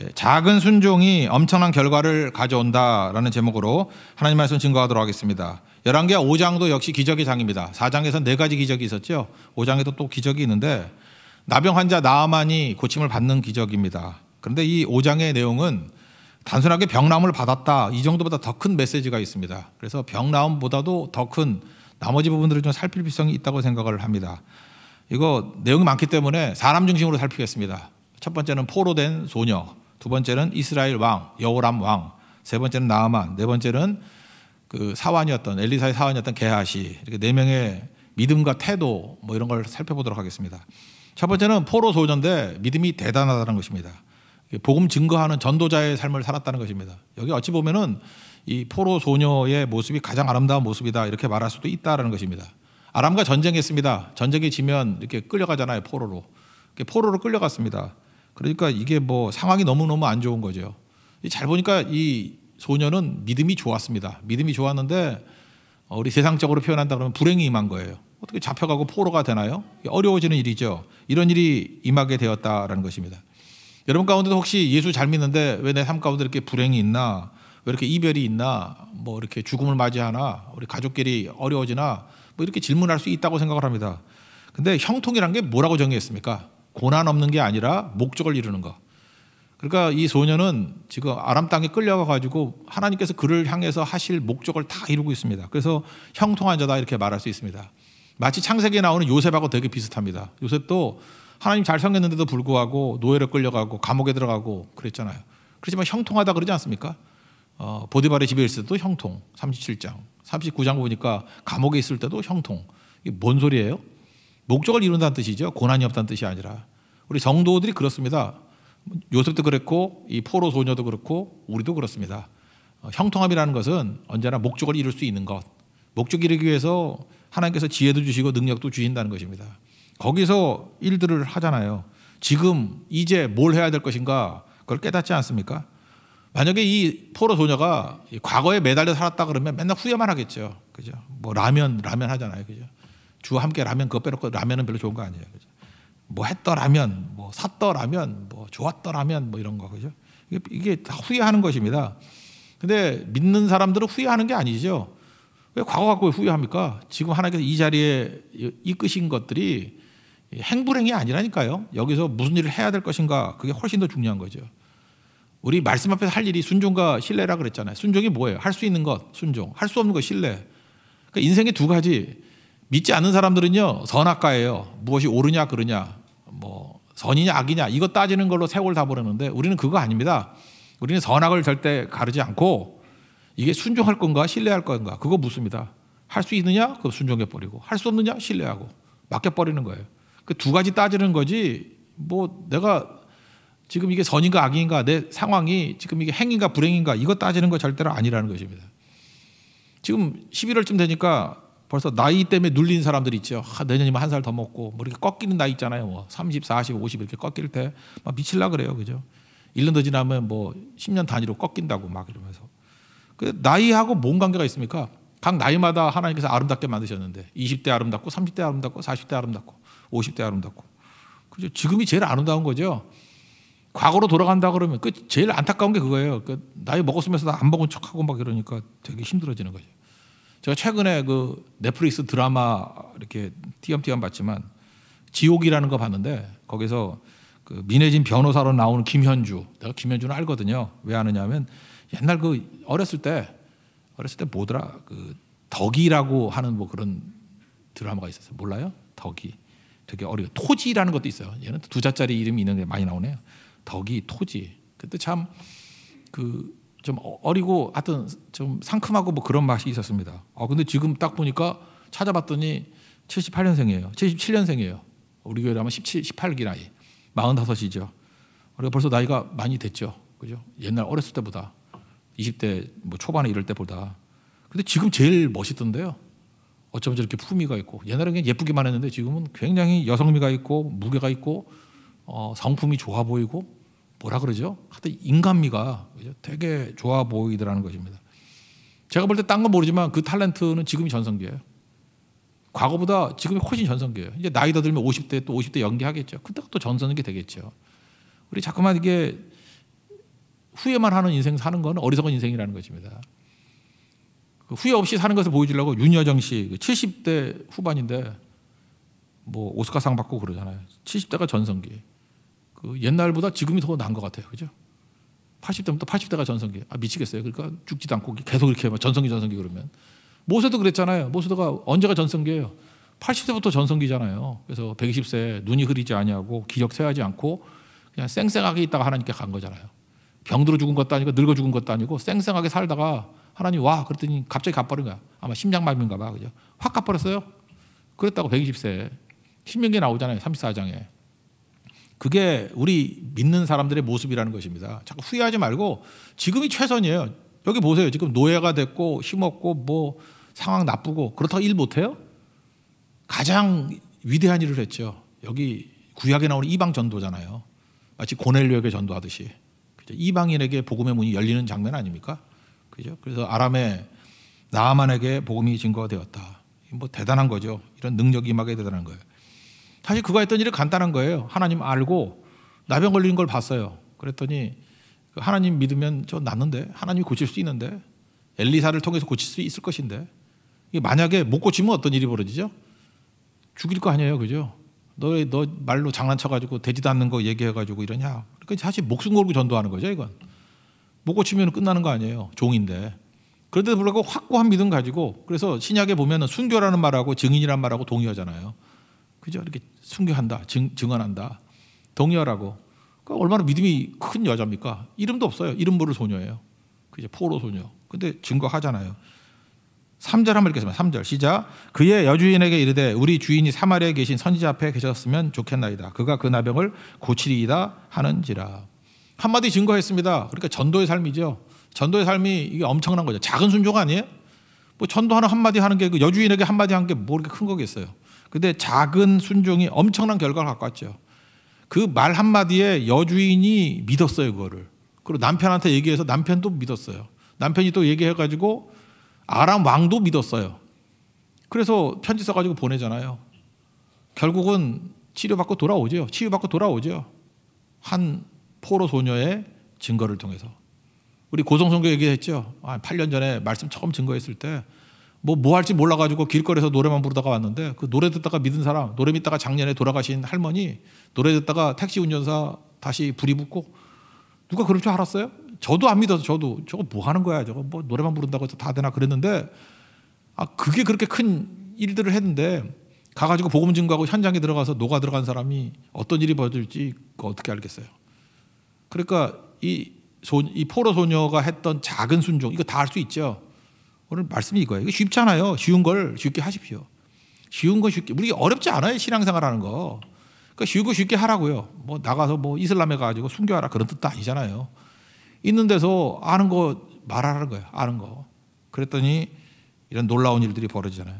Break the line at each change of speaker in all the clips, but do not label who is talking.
예, 작은 순종이 엄청난 결과를 가져온다라는 제목으로 하나님 말씀 증거하도록 하겠습니다. 11개 5장도 역시 기적의 장입니다. 4장에서는 네 가지 기적이 있었죠. 5장에도 또 기적이 있는데 나병 환자 나아만이 고침을 받는 기적입니다. 그런데 이 5장의 내용은 단순하게 병나음을 받았다 이 정도보다 더 큰 메시지가 있습니다. 그래서 병나음보다도 더 큰 나머지 부분들을 좀 살필 필요성이 있다고 생각을 합니다. 이거 내용이 많기 때문에 사람 중심으로 살피겠습니다. 첫 번째는 포로 된 소녀, 두 번째는 이스라엘 왕 여호람 왕, 세 번째는 나아만, 네 번째는 그 사환이었던 엘리사의 사환이었던 게하시 이렇게 네 명의 믿음과 태도 뭐 이런 걸 살펴보도록 하겠습니다. 첫 번째는 포로 소년인데 믿음이 대단하다는 것입니다. 복음 증거하는 전도자의 삶을 살았다는 것입니다. 여기 어찌 보면은 이 포로 소녀의 모습이 가장 아름다운 모습이다 이렇게 말할 수도 있다라는 것입니다. 아람과 전쟁했습니다. 전쟁이 지면 이렇게 끌려가잖아요 포로로. 포로로 끌려갔습니다. 그러니까 이게 뭐 상황이 너무너무 안 좋은 거죠. 잘 보니까 이 소녀는 믿음이 좋았습니다. 믿음이 좋았는데 어, 우리 세상적으로 표현한다 그러면 불행이 임한 거예요. 어떻게 잡혀가고 포로가 되나요? 어려워지는 일이죠. 이런 일이 임하게 되었다라는 것입니다. 여러분 가운데도 혹시 예수 잘 믿는데 왜 내 삶 가운데 이렇게 불행이 있나? 왜 이렇게 이별이 있나? 뭐 이렇게 죽음을 맞이하나? 우리 가족끼리 어려워지나? 뭐 이렇게 질문할 수 있다고 생각을 합니다. 근데 형통이란 게 뭐라고 정의했습니까? 고난 없는 게 아니라 목적을 이루는 거. 그러니까 이 소녀는 지금 아람 땅에 끌려가 가지고 하나님께서 그를 향해서 하실 목적을 다 이루고 있습니다. 그래서 형통한 자다 이렇게 말할 수 있습니다. 마치 창세기에 나오는 요셉하고 되게 비슷합니다. 요셉도 하나님 잘 생겼는데도 불구하고 노예로 끌려가고 감옥에 들어가고 그랬잖아요. 그렇지만 형통하다 그러지 않습니까? 어, 보디바의 집에 있을 때도 형통 37장 39장 보니까 감옥에 있을 때도 형통 이게 뭔 소리예요? 목적을 이룬다는 뜻이죠. 고난이 없다는 뜻이 아니라. 우리 성도들이 그렇습니다. 요셉도 그랬고 이 포로 소녀도 그렇고 우리도 그렇습니다. 어, 형통함이라는 것은 언제나 목적을 이룰 수 있는 것. 목적 이루기 위해서 하나님께서 지혜도 주시고 능력도 주신다는 것입니다. 거기서 일들을 하잖아요. 지금 이제 뭘 해야 될 것인가 그걸 깨닫지 않습니까? 만약에 이 포로 소녀가 과거에 매달려 살았다 그러면 맨날 후회만 하겠죠. 그죠? 뭐 라면 라면 하잖아요. 그죠? 주와 함께 라면 그거 빼놓고 라면은 별로 좋은 거 아니에요. 그죠? 뭐 했더라면, 뭐 샀더라면, 뭐 좋았더라면 뭐 이런 거 그죠? 이게, 이게 다 후회하는 것입니다. 근데 믿는 사람들은 후회하는 게 아니죠. 왜 과거 갖고 왜 후회합니까? 지금 하나님께서 이 자리에 이끄신 것들이 행불행이 아니라니까요. 여기서 무슨 일을 해야 될 것인가 그게 훨씬 더 중요한 거죠. 우리 말씀 앞에서 할 일이 순종과 신뢰라 그랬잖아요. 순종이 뭐예요? 할 수 있는 것 순종, 할 수 없는 것 신뢰. 그러니까 인생의 두 가지 믿지 않는 사람들은요, 선악가예요. 무엇이 옳으냐, 그러냐, 뭐, 선이냐, 악이냐, 이거 따지는 걸로 세월 다 보내는데 우리는 그거 아닙니다. 우리는 선악을 절대 가르지 않고 이게 순종할 건가, 신뢰할 건가, 그거 묻습니다. 할 수 있느냐? 그거 순종해버리고. 할 수 없느냐? 신뢰하고. 맡겨버리는 거예요. 그 두 가지 따지는 거지, 뭐, 내가 지금 이게 선인가 악인가 내 상황이 지금 이게 행인가 불행인가 이거 따지는 거 절대로 아니라는 것입니다. 지금 11월쯤 되니까 벌써 나이 때문에 눌린 사람들 이 있죠. 아, 내년이면 한 살 더 먹고 뭐 이렇게 꺾이는 나이 있잖아요. 뭐 30, 40, 50 이렇게 꺾일 때막 미칠라 그래요. 그죠? 1년 더 지나면 뭐 10년 단위로 꺾인다고 막 이러면서. 그 나이하고 뭔 관계가 있습니까? 각 나이마다 하나님께서 아름답게 만드셨는데 20대 아름답고 30대 아름답고 40대 아름답고 50대 아름답고. 그죠? 지금이 제일 아름다운 거죠. 과거로 돌아간다 그러면 그 제일 안타까운 게 그거예요. 그 나이 먹었으면서 나안 먹은 척하고 막 이러니까 되게 힘들어지는 거죠. 제가 최근에 그 넷플릭스 드라마 이렇게 띄엄띄엄 봤지만 지옥이라는 거 봤는데 거기서 그 민혜진 변호사로 나오는 김현주 내가 김현주는 알거든요 왜 아느냐면 옛날 그 어렸을 때 어렸을 때 뭐더라 그 덕이라고 하는 뭐 그런 드라마가 있었어요 몰라요 덕이 되게 어려워 토지라는 것도 있어요 얘는 두 자짜리 이름이 있는 게 많이 나오네요 덕이 토지 그때 참그 좀 어, 어리고 하여튼 좀 상큼하고 뭐 그런 맛이 있었습니다. 아 근데 지금 딱 보니까 찾아봤더니 78년생이에요. 77년생이에요. 우리 교회로 하면 17, 18기 나이. 45이죠. 우리가 벌써 나이가 많이 됐죠. 그죠? 옛날 어렸을 때보다 20대 뭐 초반에 이럴 때보다. 근데 지금 제일 멋있던데요. 어쩌면 저렇게 품위가 있고 옛날에 예쁘기만 했는데 지금은 굉장히 여성미가 있고 무게가 있고 어, 성품이 좋아 보이고 뭐라 그러죠? 하여튼 인간미가 되게 좋아 보이더라는 것입니다. 제가 볼 때 딴 건 모르지만 그 탤런트는 지금이 전성기예요. 과거보다 지금이 훨씬 전성기예요. 이제 나이 더 들면 50대 또 50대 연기하겠죠. 그때가 또 전성기 되겠죠. 우리 자꾸만 이게 후회만 하는 인생 사는 건 어리석은 인생이라는 것입니다. 그 후회 없이 사는 것을 보여주려고 윤여정 씨 70대 그 후반인데 뭐 오스카상 받고 그러잖아요. 70대가 전성기. 그 옛날보다 지금이 더 나은 것 같아요. 그죠? 80대부터 80대가 전성기. 아, 미치겠어요. 그러니까 죽지도 않고 계속 이렇게 전성기, 전성기 그러면. 모세도 그랬잖아요. 모세가 도 언제가 전성기예요? 80세부터 전성기잖아요. 그래서 120세 눈이 흐리지 아니하고 기력 세하지 않고 그냥 쌩쌩하게 있다가 하나님께 간 거잖아요. 병들어 죽은 것도 아니고 늙어 죽은 것도 아니고 쌩쌩하게 살다가 하나님 와 그랬더니 갑자기 가버린 거야. 아마 심장마비인가 봐. 그죠? 확 가버렸어요. 그랬다고 120세. 신명기 나오잖아요. 34장에. 그게 우리 믿는 사람들의 모습이라는 것입니다. 자꾸 후회하지 말고 지금이 최선이에요. 여기 보세요. 지금 노예가 됐고 힘없고 뭐 상황 나쁘고 그렇다고 일 못해요? 가장 위대한 일을 했죠. 여기 구약에 나오는 이방 전도잖아요. 마치 고넬료에게 전도하듯이 그죠? 이방인에게 복음의 문이 열리는 장면 아닙니까? 그죠? 그래서 아람의 나만에게 복음이 증거되었다. 가뭐 대단한 거죠. 이런 능력이 임하게 대단한 거예요. 사실 그가 했던 일이 간단한 거예요. 하나님 알고 나병 걸린 걸 봤어요. 그랬더니 그 하나님 믿으면 저 낫는데 하나님이 고칠 수 있는데 엘리사를 통해서 고칠 수 있을 것인데 이게 만약에 못 고치면 어떤 일이 벌어지죠? 죽일 거 아니에요, 그죠? 너의 너 말로 장난쳐가지고 되지도 않는 거 얘기해가지고 이러냐? 그러니까 사실 목숨 걸고 전도하는 거죠, 이건. 못 고치면 끝나는 거 아니에요, 종인데. 그런데도 불구하고 확고한 믿음 가지고 그래서 신약에 보면 순교라는 말하고 증인이란 말하고 동의하잖아요. 그죠? 이렇게 순교한다, 증, 언한다 동요라고. 그 그러니까 얼마나 믿음이 큰 여자입니까? 이름도 없어요. 이름 모를 소녀예요. 그죠? 포로 소녀. 근데 증거하잖아요. 3절 한번 읽겠습니다. 3절 시작. 그의 여주인에게 이르되 우리 주인이 사마리아에 계신 선지자 앞에 계셨으면 좋겠나이다. 그가 그 나병을 고치리이다 하는지라. 한마디 증거했습니다. 그러니까 전도의 삶이죠. 전도의 삶이 이게 엄청난 거죠. 작은 순종 아니에요? 뭐 전도 하는 한마디 하는 게 그 여주인에게 한마디 한 게뭐 그렇게 큰 거겠어요. 근데 작은 순종이 엄청난 결과를 갖고 왔죠. 그 말 한마디에 여주인이 믿었어요, 그거를. 그리고 남편한테 얘기해서 남편도 믿었어요. 남편이 또 얘기해가지고 아람 왕도 믿었어요. 그래서 편지 써가지고 보내잖아요. 결국은 치료받고 돌아오죠. 치유받고 돌아오죠. 한 포로 소녀의 증거를 통해서. 우리 고성성교 얘기했죠. 한 아, 8년 전에 말씀 처음 증거했을 때 뭐, 뭐 할지 몰라가지고 길거리에서 노래만 부르다가 왔는데 그 노래 듣다가 믿은 사람, 노래 믿다가 작년에 돌아가신 할머니, 노래 듣다가 택시 운전사 다시 불이 붙고 누가 그럴 줄 알았어요? 저도 안 믿어서 저도 저거 뭐 하는 거야 저거 뭐 노래만 부른다고 해서 다 되나 그랬는데 아 그게 그렇게 큰 일들을 했는데 가가지고 복음 증거하고 현장에 들어가서 녹아 들어간 사람이 어떤 일이 벌어질지 어떻게 알겠어요? 그러니까 이, 소, 이 포로 소녀가 했던 작은 순종 이거 다 할 수 있죠. 오늘 말씀이 이거예요. 쉽잖아요. 쉬운 걸 쉽게 하십시오. 쉬운 거 쉽게. 우리 어렵지 않아요. 신앙생활 하는 거. 그러니까 쉬운 거 쉽게 하라고요. 뭐 나가서 뭐 이슬람에 가지고 순교하라 그런 뜻도 아니잖아요. 있는 데서 아는 거 말하라는 거예요. 아는 거. 그랬더니 이런 놀라운 일들이 벌어지잖아요.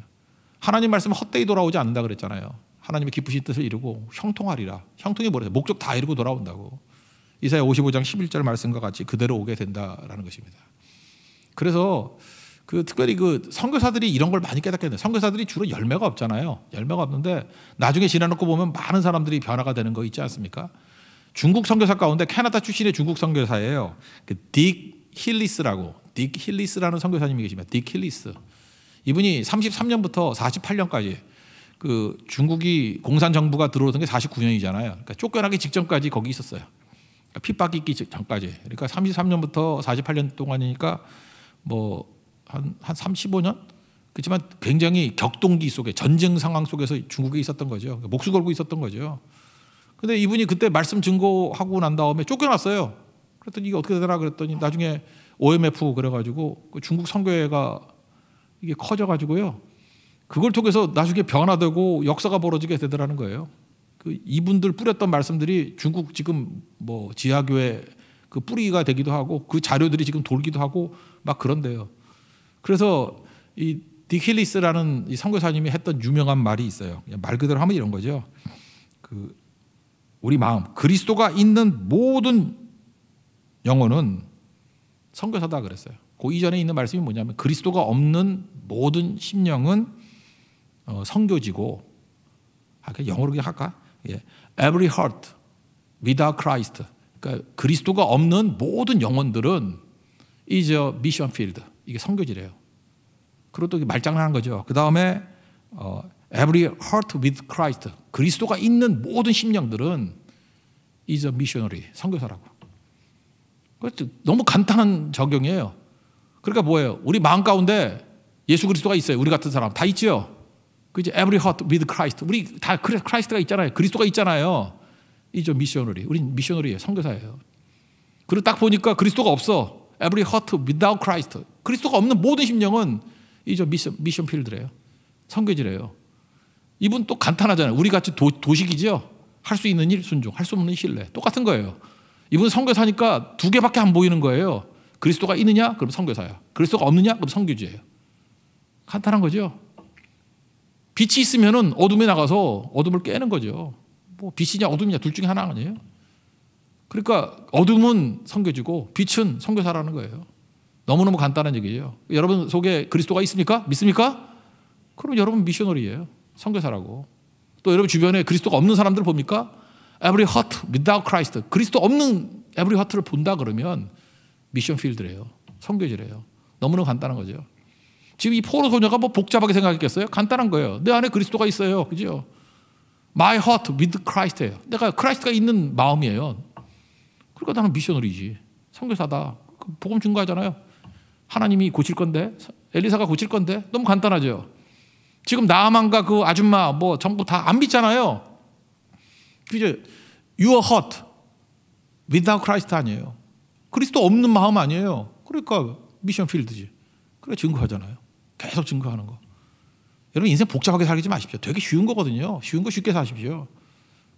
하나님 말씀 헛되이 돌아오지 않는다 그랬잖아요. 하나님의 기쁘신 뜻을 이루고 형통하리라. 형통이 뭐래요? 목적 다 이루고 돌아온다고. 이사야 55장 11절 말씀과 같이 그대로 오게 된다라는 것입니다. 그래서 그 특별히 그 선교사들이 이런 걸 많이 깨닫게 돼요. 선교사들이 주로 열매가 없잖아요. 열매가 없는데 나중에 지나놓고 보면 많은 사람들이 변화가 되는 거 있지 않습니까? 중국 선교사 가운데 캐나다 출신의 중국 선교사예요. 그딕 힐리스라고 딕 힐리스라는 선교사님이 계십니다. 딕 힐리스. 이분이 33년부터 48년까지 그 중국이 공산 정부가 들어오던 게 49년이잖아요. 그러니까 쫓겨나기 직전까지 거기 있었어요. 그러니까 핍박이 있기 전까지. 그러니까 33년부터 48년 동안이니까 뭐 한, 한 35년? 그렇지만 굉장히 격동기 속에 전쟁 상황 속에서 중국에 있었던 거죠. 그러니까 목숨 걸고 있었던 거죠. 근데 이분이 그때 말씀 증거하고 난 다음에 쫓겨났어요. 그랬더니 이게 어떻게 되나 그랬더니 나중에 OMF 그래가지고 그 중국 선교회가 이게 커져가지고요. 그걸 통해서 나중에 변화되고 역사가 벌어지게 되더라는 거예요. 그 이분들 뿌렸던 말씀들이 중국 지금 뭐 지하교회 그 뿌리가 되기도 하고 그 자료들이 지금 돌기도 하고 막 그런데요. 그래서 이 디킬리스라는 이 선교사님이 했던 유명한 말이 있어요. 말 그대로 하면 이런 거죠. 그 우리 마음 그리스도가 있는 모든 영혼은 선교사다 그랬어요. 그 이전에 있는 말씀이 뭐냐면 그리스도가 없는 모든 심령은 어, 성교지고 아, 영어로 그냥 할까? 예. Every heart without Christ. 그러니까 그리스도가 없는 모든 영혼들은 이제 미션 필드. 이게 성교지래요 그리고 또 말장난한 거죠. 그 다음에 어, every heart with Christ 그리스도가 있는 모든 심령들은 is a missionary 선교사라고. 너무 간단한 적용이에요. 그러니까 뭐예요? 우리 마음 가운데 예수 그리스도가 있어요. 우리 같은 사람 다있지 그지? Every heart with Christ. 우리 다 크리스트가 있잖아요. 그리스도가 있잖아요. 이죠 미셔너리. 우린 미셔너리예요. 선교사예요. 그리고 딱 보니까 그리스도가 없어. Every heart without Christ. 그리스도가 없는 모든 심령은 이저 미션, 미션 필드래요. 선교지래요. 이분 또 간단하잖아요. 우리 같이 도, 도식이죠. 할 수 있는 일 순종, 할 수 없는 신뢰. 똑같은 거예요. 이분 선교사니까 두 개밖에 안 보이는 거예요. 그리스도가 있느냐? 그럼 선교사야. 그리스도가 없느냐? 그럼 선교지예요. 간단한 거죠. 빛이 있으면 어둠에 나가서 어둠을 깨는 거죠. 뭐 빛이냐 어둠이냐 둘 중에 하나 아니에요. 그러니까 어둠은 선교지고 빛은 선교사라는 거예요. 너무너무 간단한 얘기예요 여러분 속에 그리스도가 있습니까? 믿습니까? 그럼 여러분 미셔널이에요. 성교사라고또 여러분 주변에 그리스도가 없는 사람들 봅니까? Every heart without Christ. 그리스도 없는 every heart를 본다 그러면 미션 필드래요. 성교지래요 너무너무 간단한 거죠. 지금 이 포로 소녀가 뭐 복잡하게 생각했겠어요? 간단한 거예요. 내 안에 그리스도가 있어요. 그죠? My heart with Christ예요. 내가 크라이스트가 있는 마음이에요. 그러니까 나는 미셔널이지. 성교사다 그 복음 증거하잖아요. 하나님이 고칠 건데 엘리사가 고칠 건데 너무 간단하죠. 지금 나아만과 그 아줌마 뭐 전부 다 안 믿잖아요. 그죠? You are hot without Christ 아니에요. 그리스도 없는 마음 아니에요. 그러니까 미션 필드지. 그래 증거하잖아요. 계속 증거하는 거. 여러분 인생 복잡하게 살지 마십시오. 되게 쉬운 거거든요. 쉬운 거 쉽게 사십시오.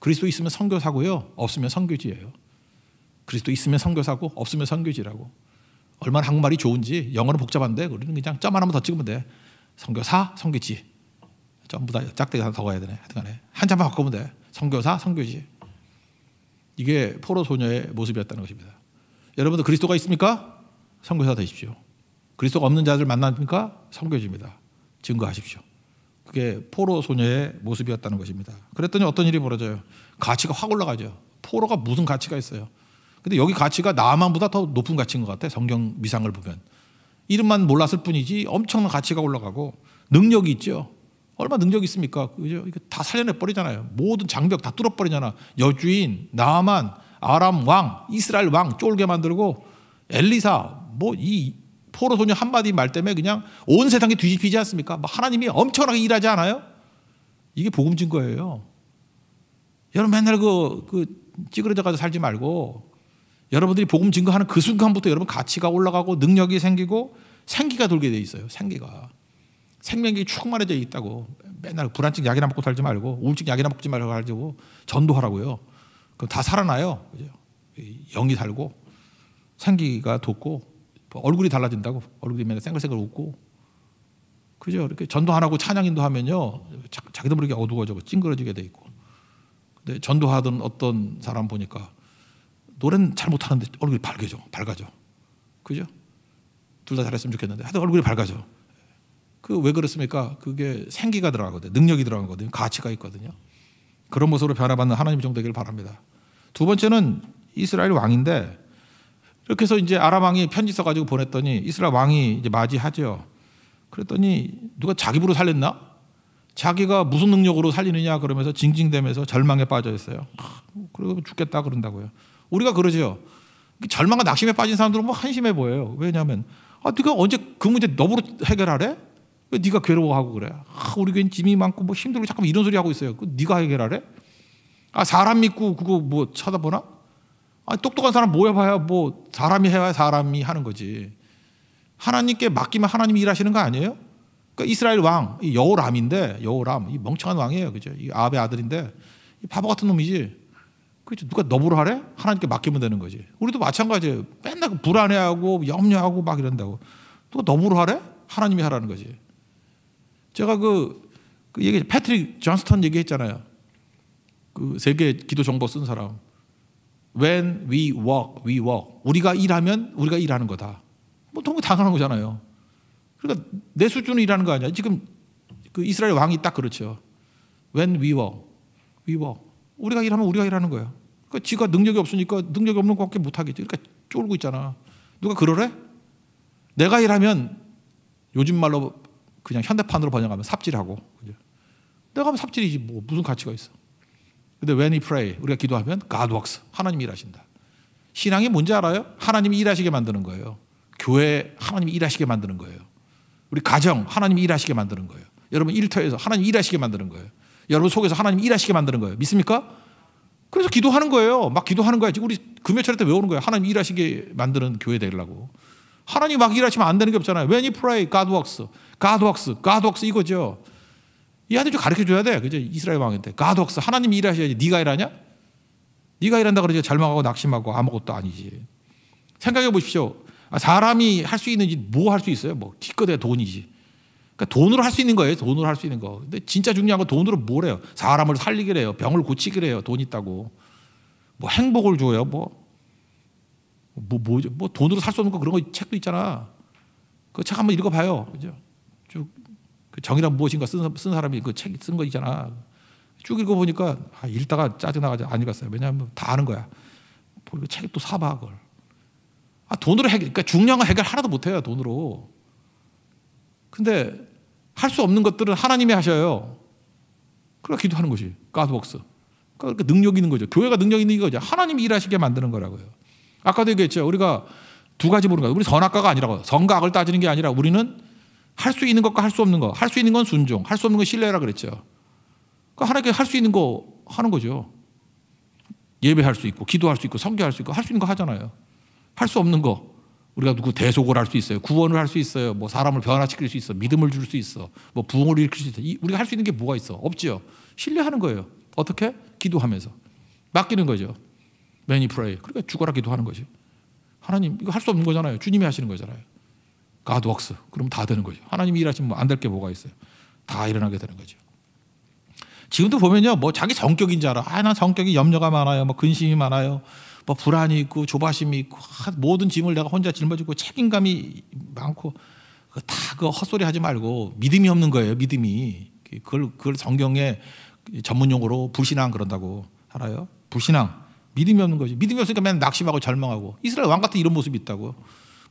그리스도 있으면 선교사고요. 없으면 선교지예요. 그리스도 있으면 선교사고 없으면 선교지라고. 얼마나 한국말이 좋은지 영어는 복잡한데 우리는 그냥 점 하나만 더 찍으면 돼. 성교사, 성교지. 전부 다 짝대기 하나 더 가야 되네. 하여튼간에 한자만 바꾸면 돼. 성교사, 성교지. 이게 포로 소녀의 모습이었다는 것입니다. 여러분들 그리스도가 있습니까? 성교사 되십시오. 그리스도가 없는 자들 만납니까? 성교지입니다. 증거하십시오. 그게 포로 소녀의 모습이었다는 것입니다. 그랬더니 어떤 일이 벌어져요? 가치가 확 올라가죠. 포로가 무슨 가치가 있어요? 근데 여기 가치가 나만보다 더 높은 가치인 것 같아. 성경 미상을 보면. 이름만 몰랐을 뿐이지 엄청난 가치가 올라가고 능력이 있죠. 얼마 능력이 있습니까? 그죠? 이거 다 살려내 버리잖아요. 모든 장벽 다 뚫어 버리잖아. 여주인, 나만, 아람 왕, 이스라엘 왕 쫄게 만들고 엘리사 뭐 이 포로 소녀 한마디 말 때문에 그냥 온 세상이 뒤집히지 않습니까? 뭐 하나님이 엄청나게 일하지 않아요? 이게 복음 진거예요 여러분 맨날 그, 그 찌그러져 가지고 살지 말고 여러분들이 복음 증거하는 그 순간부터 여러분 가치가 올라가고 능력이 생기고 생기가 돌게 돼 있어요. 생기가. 생명이 충만해져 있다고. 맨날 불안증 약이나 먹고 살지 말고 우울증 약이나 먹지 말고 가고 전도하라고요. 그럼 다 살아나요. 그죠? 영이 살고 생기가 돋고 뭐 얼굴이 달라진다고. 얼굴이 맨날 생글생글 웃고. 그죠? 이렇게 전도 안 하고 찬양인도 하면요. 자, 기도 모르게 어두워지고 찡그러지게 돼 있고. 근데 전도하던 어떤 사람 보니까 노래는 잘 못하는데 얼굴이 밝아져. 밝아져. 그죠? 둘 다 잘했으면 좋겠는데. 하여튼 얼굴이 밝아져. 그 왜 그렇습니까? 그게 생기가 들어가거든 능력이 들어가거든 가치가 있거든요. 그런 모습으로 변화받는 하나님 정도 되기 바랍니다. 두 번째는 이스라엘 왕인데 이렇게 해서 이제 아람 왕이 편지 써가지고 보냈더니 이스라엘 왕이 이제 맞이하죠. 그랬더니 누가 자기 부로 살렸나? 자기가 무슨 능력으로 살리느냐 그러면서 징징대면서 절망에 빠져 있어요. 그리고 죽겠다 그런다고요. 우리가 그러죠. 절망과 낙심에 빠진 사람들은 뭐 한심해 보여요. 왜냐하면 아, 네가 언제 그 문제 너로 해결하래? 왜 네가 괴로워하고 그래? 아, 우리 괜히 짐이 많고 뭐 힘들고 잠깐 이런 소리 하고 있어요. 그 네가 해결하래? 아, 사람 믿고 그거 뭐 쳐다보나? 아, 똑똑한 사람 모여봐야 뭐 사람이 해야 사람이 하는 거지. 하나님께 맡기면 하나님이 일하시는 거 아니에요? 그러니까 이스라엘 왕, 여호람인데 여호람, 이 멍청한 왕이에요, 그죠? 이 아합의 아들인데 이 바보 같은 놈이지. 그렇죠. 누가 너부로 하래? 하나님께 맡기면 되는 거지. 우리도 마찬가지예요. 맨날 그 불안해하고 염려하고 막 이런다고. 누가 너부로 하래? 하나님이 하라는 거지. 제가 그, 그 얘기, 패트릭 존스턴 얘기했잖아요. 그 세계 기도 정보 쓴 사람. When we walk, we walk. 우리가 일하면 우리가 일하는 거다. 뭐 통일 당하는 거잖아요. 그러니까 내 수준은 일하는 거 아니야. 지금 그 이스라엘 왕이 딱 그렇죠. When we walk, we walk. 우리가 일하면 우리가 일하는 거야. 그러니까 지가 능력이 없으니까 능력이 없는 것밖에 못 하겠지. 그러니까 쫄고 있잖아. 누가 그러래? 내가 일하면 요즘 말로 그냥 현대판으로 번역하면 삽질하고. 그죠? 내가 하면 삽질이지 뭐 무슨 가치가 있어. 근데 when we pray 우리가 기도하면 God works 하나님이 일하신다. 신앙이 뭔지 알아요? 하나님이 일하시게 만드는 거예요. 교회 하나님이 일하시게 만드는 거예요. 우리 가정 하나님이 일하시게 만드는 거예요. 여러분 일터에서 하나님 일하시게 만드는 거예요. 여러분 속에서 하나님 일하시게 만드는 거예요. 믿습니까? 그래서 기도하는 거예요. 막 기도하는 거야. 우리 금요철 때 외우는 거예요. 하나님 일하시게 만드는 교회 되려고. 하나님 막 일하시면 안 되는 게 없잖아요. When you pray, God works. God works. God works 이거죠. 이 아들 좀 가르쳐 줘야 돼. 그죠? 이스라엘 왕한테. God works. 하나님 일하셔야지. 네가 일하냐? 네가 일한다 그러지 절망하고 낙심하고 아무것도 아니지. 생각해 보십시오. 사람이 할 수 있는지 뭐 할 수 있어요? 뭐 기껏해야 돈이지. 그러니까 돈으로 할 수 있는 거예요. 돈으로 할 수 있는 거. 근데 진짜 중요한 건 돈으로 뭘 해요? 사람을 살리기래요. 병을 고치기래요. 돈 있다고. 뭐 행복을 줘요. 뭐. 뭐, 뭐, 뭐 돈으로 살 수 없는 거 그런 거 책도 있잖아. 그 책 한번 읽어봐요. 그죠? 쭉. 그 정의란 무엇인가 쓴, 쓴 사람이 그책쓴 거 있잖아. 쭉 읽어보니까 아, 읽다가 짜증나가지고 안 읽었어요. 왜냐하면 다 아는 거야. 뭐 책또 사봐, 그걸. 아, 돈으로 해결, 그러니까 중요한 거 해결 하나도 못해요, 돈으로. 근데 할수 없는 것들은 하나님이 하셔요. 그러 기도하는 거지. 가드웍스. 그러니까 그 능력 있는 거죠. 교회가 능력 있는 거죠. 하나님이 일하시게 만드는 거라고요. 아까도 얘기했죠. 우리가 두 가지 보는 거예요. 우리 선악과가 아니라고. 선각을 따지는 게 아니라 우리는 할 수 있는 것과 할 수 없는 거. 할수 있는 건 순종, 할 수 없는 건 신뢰라 그랬죠. 그러니까 하나님께 할수 있는 거 하는 거죠. 예배할 수 있고, 기도할 수 있고, 성교할 수 있고, 할 수 있는 거 하잖아요. 할 수 없는 거. 우리가 누구 대속을 할 수 있어요. 구원을 할 수 있어요. 뭐 사람을 변화시킬 수 있어. 믿음을 줄 수 있어. 뭐 부흥을 일으킬 수 있어. 이, 우리가 할 수 있는 게 뭐가 있어? 없죠 신뢰하는 거예요. 어떻게? 기도하면서. 맡기는 거죠. 매니 프레이. 그러니까 죽어라 기도하는 거죠 하나님 이거 할 수 없는 거잖아요. 주님이 하시는 거잖아요. God works. 그럼 다 되는 거죠. 하나님이 일하시면 뭐 안될 게 뭐가 있어요. 다 일어나게 되는 거죠. 지금도 보면요, 뭐 자기 성격인 줄 알아. 아, 난 성격이 염려가 많아요. 뭐 근심이 많아요. 뭐 불안이 있고 조바심이 있고 모든 짐을 내가 혼자 짊어지고 책임감이 많고 다그 그 헛소리 하지 말고 믿음이 없는 거예요. 믿음이 그걸 그걸 성경에 전문 용어로 불신앙 그런다고 알아요? 불신앙 믿음이 없는 거지. 믿음이 없으니까 맨날 낙심하고 절망하고 이스라엘 왕 같은 이런 모습이 있다고.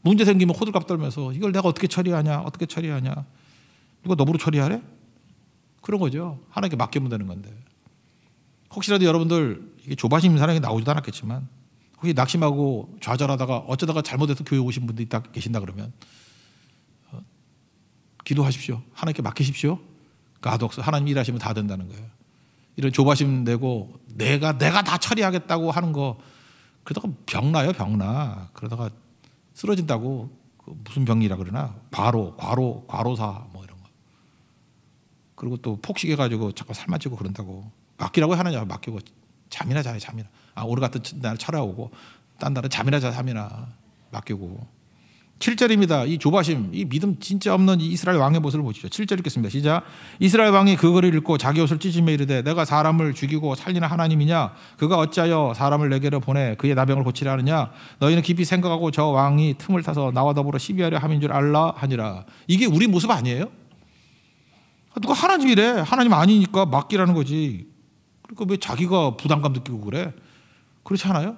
문제 생기면 호들갑 떨면서 이걸 내가 어떻게 처리하냐, 어떻게 처리하냐. 누가 너무로 처리하래? 그런 거죠. 하나님께 맡겨면 되는 건데. 혹시라도 여러분들 이게 조바심 사랑이 나오지도 않았겠지만 혹시 낙심하고 좌절하다가 어쩌다가 잘못해서 교회 오신 분들이 딱 계신다 그러면 어, 기도하십시오. 하나님께 맡기십시오. 가독서 그 하나님 일하시면 다 된다는 거예요. 이런 조바심 내고 내가 내가 다 처리하겠다고 하는 거 그러다가 병나요 병나 그러다가 쓰러진다고 그 무슨 병이라 그러나 바로 과로 과로사 뭐 이런 거 그리고 또 폭식해가지고 자꾸 살만 찌고 그런다고 맡기라고 하느냐 맡기고 잠이나 자요 잠이나 아, 오늘 같은 날 찾아오고 딴 날은 잠이나 자 잠이나 맡기고 7절입니다. 이 조바심, 이 믿음 진짜 없는 이스라엘 왕의 모습을 보시죠. 7절 읽겠습니다. 시작. 이스라엘 왕이 그거를 읽고 자기 옷을 찢으며 이르되 내가 사람을 죽이고 살리는 하나님이냐? 그가 어찌하여 사람을 내게로 보내 그의 나병을 고치려 하느냐? 너희는 깊이 생각하고 저 왕이 틈을 타서 나와 더불어 시비하려 함인 줄 알라 하니라. 이게 우리 모습 아니에요? 누가 하나님이래. 하나님 아니니까 맡기라는 거지. 그러니까 왜 자기가 부담감 느끼고 그래? 그렇지 않아요?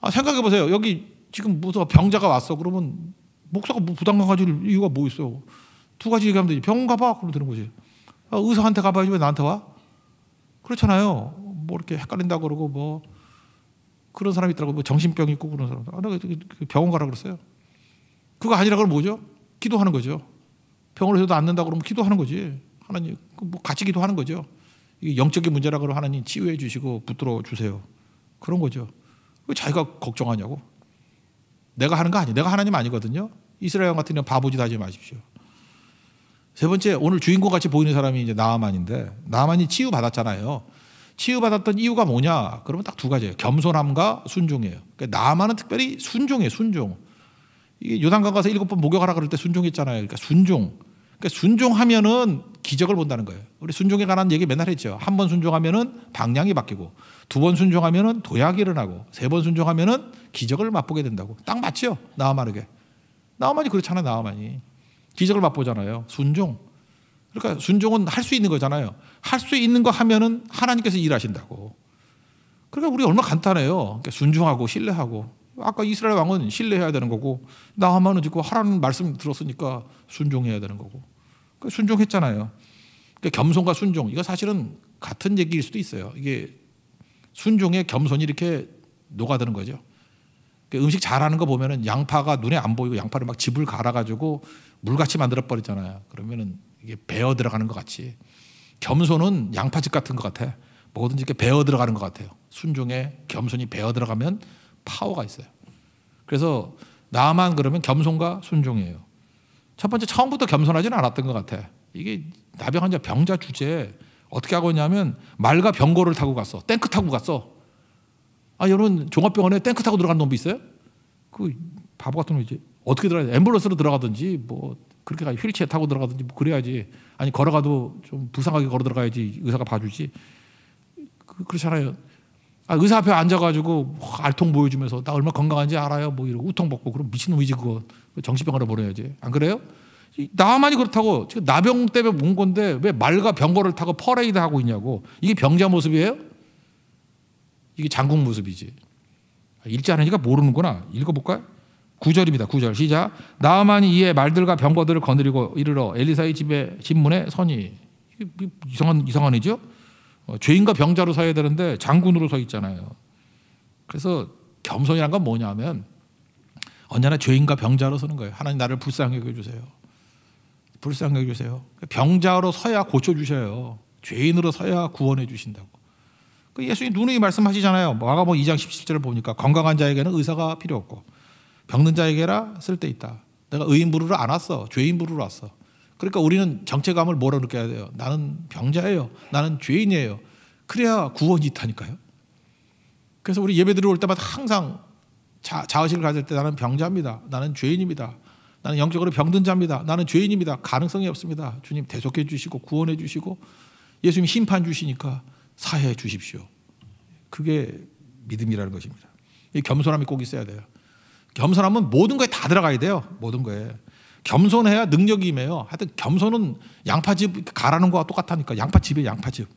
아, 생각해 보세요. 여기 지금 무슨 병자가 왔어. 그러면 목사가 뭐 부담감 가질 이유가 뭐있어두 가지 얘기하면 되지. 병원 가봐. 그러면 되는 거지. 아, 의사한테 가봐야지 왜 나한테 와? 그렇잖아요. 뭐 이렇게 헷갈린다 그러고 뭐 그런 사람이 있더라고. 뭐 정신병 있고 그런 사람. 아, 나 그 병원 가라 그랬어요. 그거 아니라 그럼 뭐죠? 기도하는 거죠. 병원에도 안는다 그러면 기도하는 거지. 하나님, 그 뭐 같이 기도하는 거죠. 이게 영적인 문제라 그러면 하나님 치유해 주시고 붙들어 주세요. 그런 거죠. 자기가 걱정하냐고. 내가 하는 거 아니에요. 내가 하나님 아니거든요. 이스라엘 같은 경우 바보짓 하지 마십시오. 세 번째 오늘 주인공 같이 보이는 사람이 이제 나아만인데 나아만이 치유 받았잖아요. 치유 받았던 이유가 뭐냐? 그러면 딱 두 가지예요. 겸손함과 순종이에요. 그러니까 나아만은 특별히 순종이에요. 순종. 이게 요단강 가서 일곱 번 목욕하라 그럴 때 순종했잖아요. 그러니까 순종. 그러니까 순종하면은 기적을 본다는 거예요. 우리 순종에 관한 얘기 맨날 했죠. 한 번 순종하면은 방향이 바뀌고 두 번 순종하면은 도약이 일어나고 세 번 순종하면은 기적을 맛보게 된다고. 딱 맞죠? 나만에게. 나만이 그렇잖아, 나만이. 기적을 맛보잖아요. 순종. 그러니까 순종은 할 수 있는 거잖아요. 할 수 있는 거 하면은 하나님께서 일하신다고. 그러니까 우리 얼마나 간단해요. 그러니까 순종하고 신뢰하고 아까 이스라엘 왕은 신뢰해야 되는 거고 나만은 지금 하라는 말씀 들었으니까 순종해야 되는 거고 그러니까 순종했잖아요. 그러니까 겸손과 순종 이거 사실은 같은 얘기일 수도 있어요. 이게 순종에 겸손이 이렇게 녹아드는 거죠. 그러니까 음식 잘하는 거 보면은 양파가 눈에 안 보이고 양파를 막 집을 갈아가지고 물같이 만들어 버리잖아요. 그러면은 이게 베어 들어가는 것 같이 겸손은 양파즙 같은 것 같아. 뭐든지 이렇게 베어 들어가는 것 같아요. 순종에 겸손이 베어 들어가면 파워가 있어요. 그래서 나만 그러면 겸손과 순종이에요. 첫 번째 처음부터 겸손하지는 않았던 것 같아. 이게 나병 환자 병자 주제에 어떻게 하고 있냐면 말과 병거를 타고 갔어. 탱크 타고 갔어. 아 여러분 종합병원에 탱크 타고 들어간 놈도 있어요? 그 바보 같은 놈이지. 어떻게 들어가야 돼? 앰뷸런스로 들어가든지 뭐 그렇게 가지 휠체어 타고 들어가든지 뭐 그래야지. 아니 걸어가도 좀부상하게 걸어 들어가야지 의사가 봐주지. 그, 그렇잖아요. 아, 의사 앞에 앉아가지고 뭐 알통 보여주면서 나 얼마 나 건강한지 알아요. 뭐 이러고 우통 벗고 그럼 미친놈이지 그거. 그 정신병원으로 보내야지. 안 그래요? 나만이 그렇다고 지금 나병 때문에 온 건데 왜 말과 병거를 타고 퍼레이드 하고 있냐고. 이게 병자 모습이에요? 이게 장군 모습이지. 아, 읽지 않으니까 모르는구나. 읽어볼까요? 구절입니다구절 시작. 나만이 이에 말들과 병거들을 거느리고 이르러 엘리사의 집에 신문에 선이 뭐 이상한 이상한 이죠? 어, 죄인과 병자로 서야 되는데 장군으로 서 있잖아요. 그래서 겸손이란 건 뭐냐면 언제나 죄인과 병자로 서는 거예요. 하나님 나를 불쌍히 여겨주세요. 불쌍히 여겨주세요. 병자로 서야 고쳐주셔요. 죄인으로 서야 구원해 주신다고. 그 예수님 누누이 말씀하시잖아요. 마가복 2장 17절을 보니까 건강한 자에게는 의사가 필요 없고 병든 자에게라 쓸데 있다. 내가 의인 부르러 안 왔어. 죄인 부르러 왔어. 그러니까 우리는 정체감을 뭐로 느껴야 돼요? 나는 병자예요. 나는 죄인이에요. 그래야 구원이 있다니까요. 그래서 우리 예배 들어올 때마다 항상 자, 의식을 가질 때 나는 병자입니다. 나는 죄인입니다. 나는 영적으로 병든 자입니다. 나는 죄인입니다. 가능성이 없습니다. 주님 대속해 주시고 구원해 주시고 예수님 심판 주시니까 사해 주십시오. 그게 믿음이라는 것입니다. 이 겸손함이 꼭 있어야 돼요. 겸손함은 모든 거에 다 들어가야 돼요. 모든 거에. 겸손해야 능력이 임해요. 하여튼 겸손은 양파즙 가라는 거와 똑같다니까. 양파즙이 양파즙.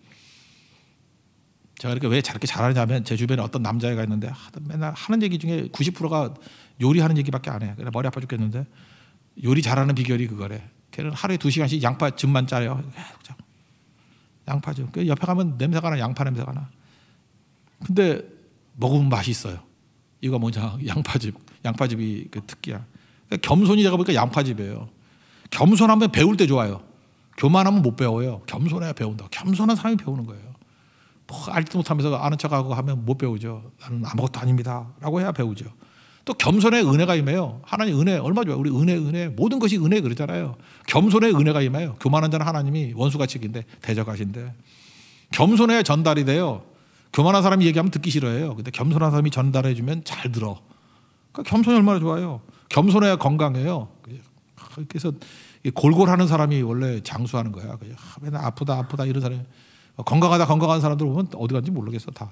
제가 이렇게 왜 저렇게 잘하냐면 제 주변에 어떤 남자애가 있는데 하여튼 맨날 하는 얘기 중에 90%가 요리하는 얘기밖에 안 해. 그래 머리 아파 죽겠는데 요리 잘하는 비결이 그거래. 걔는 하루에 두 시간씩 양파즙만 짜요. 양파즙. 그 옆에 가면 냄새가 나 양파 냄새가 나. 근데 먹으면 맛있어요. 이거 뭐냐 양파즙. 양파즙이 그 특기야. 그러니까 겸손이 제가 보니까 양파집이에요. 겸손하면 배울 때 좋아요. 교만하면 못 배워요. 겸손해야 배운다. 겸손한 사람이 배우는 거예요. 뭐 알지도 못하면서 아는 척하고 하면 못 배우죠. 나는 아무것도 아닙니다. 라고 해야 배우죠. 또 겸손의 은혜가 임해요. 하나님 은혜 얼마 좋아요. 우리 은혜 은혜 모든 것이 은혜 그러잖아요. 겸손의 은혜가 임해요. 교만한 자는 하나님이 원수같이 인데 대적하신데 겸손해 전달이 돼요. 교만한 사람이 얘기하면 듣기 싫어해요. 근데 겸손한 사람이 전달해주면 잘 들어. 그러니까 겸손이 얼마나 좋아요. 겸손해야 건강해요. 그래서 골골하는 사람이 원래 장수하는 거야. 맨날 아프다 아프다 이런 사람이 건강하다 건강한 사람들 보면 어디 간지 모르겠어 다.